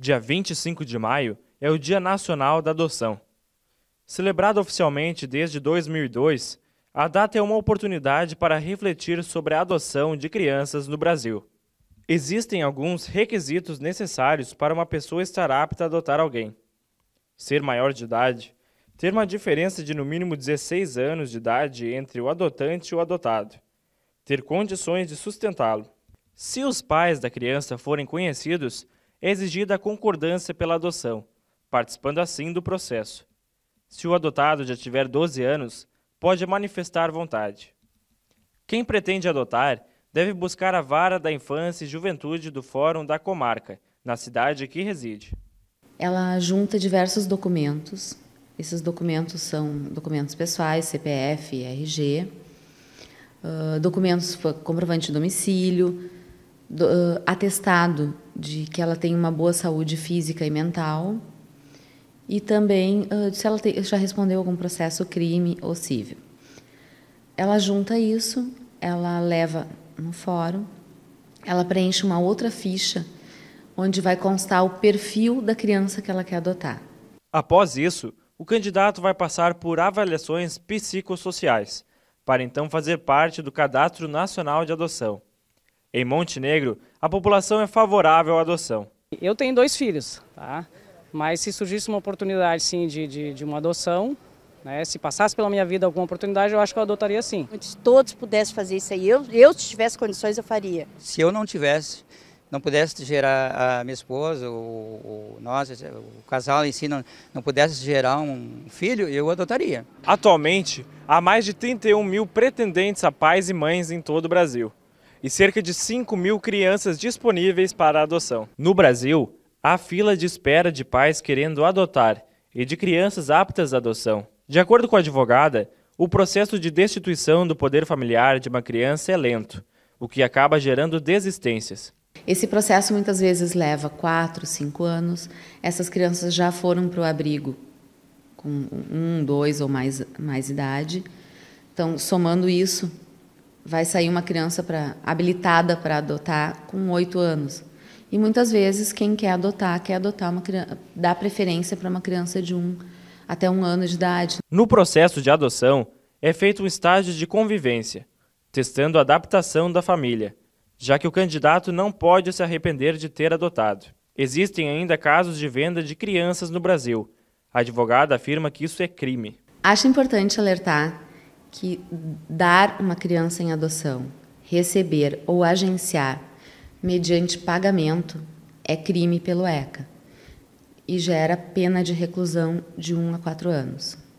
dia 25 de maio, é o Dia Nacional da Adoção. Celebrado oficialmente desde 2002, a data é uma oportunidade para refletir sobre a adoção de crianças no Brasil. Existem alguns requisitos necessários para uma pessoa estar apta a adotar alguém: ser maior de idade, ter uma diferença de no mínimo 16 anos de idade entre o adotante e o adotado, ter condições de sustentá-lo. Se os pais da criança forem conhecidos, é exigida a concordância pela adoção, participando assim do processo. Se o adotado já tiver 12 anos, pode manifestar vontade. Quem pretende adotar deve buscar a vara da infância e juventude do Fórum da Comarca, na cidade que reside. Ela junta diversos documentos. Esses documentos são documentos pessoais, CPF, RG, documentos comprovante de domicílio, atestado de que ela tem uma boa saúde física e mental e também ah, se ela te, já respondeu algum processo crime ou civil. Ela junta isso, ela leva no fórum, ela preenche uma outra ficha onde vai constar o perfil da criança que ela quer adotar. Após isso, o candidato vai passar por avaliações psicossociais, para então fazer parte do Cadastro Nacional de Adoção. Em Montenegro, a população é favorável à adoção. Eu tenho dois filhos, tá? mas se surgisse uma oportunidade sim de, de, de uma adoção, né, se passasse pela minha vida alguma oportunidade, eu acho que eu adotaria sim. Se todos pudessem fazer isso aí, eu, eu se tivesse condições, eu faria. Se eu não tivesse, não pudesse gerar a minha esposa, o, o nós, o casal em si, não, não pudesse gerar um filho, eu adotaria. Atualmente, há mais de 31 mil pretendentes a pais e mães em todo o Brasil e cerca de 5 mil crianças disponíveis para adoção. No Brasil, há fila de espera de pais querendo adotar e de crianças aptas à adoção. De acordo com a advogada, o processo de destituição do poder familiar de uma criança é lento, o que acaba gerando desistências. Esse processo muitas vezes leva 4, 5 anos. Essas crianças já foram para o abrigo com um, dois ou mais, mais idade. Então, somando isso, vai sair uma criança pra, habilitada para adotar com oito anos. E muitas vezes quem quer adotar quer adotar uma criança, dá preferência para uma criança de um até um ano de idade. No processo de adoção é feito um estágio de convivência, testando a adaptação da família, já que o candidato não pode se arrepender de ter adotado. Existem ainda casos de venda de crianças no Brasil. A advogada afirma que isso é crime. Acho importante alertar que dar uma criança em adoção, receber ou agenciar mediante pagamento é crime pelo ECA e gera pena de reclusão de 1 a 4 anos.